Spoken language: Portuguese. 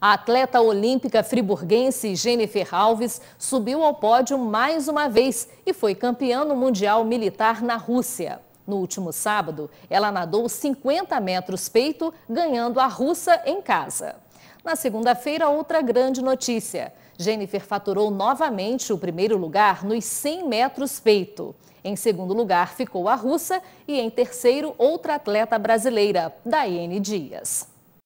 A atleta olímpica friburguense Jennifer Alves subiu ao pódio mais uma vez e foi campeã no Mundial Militar na Rússia. No último sábado, ela nadou 50 metros peito, ganhando a russa em casa. Na segunda-feira, outra grande notícia. Jennifer faturou novamente o primeiro lugar nos 100 metros peito. Em segundo lugar ficou a russa e em terceiro, outra atleta brasileira, Daiane Dias.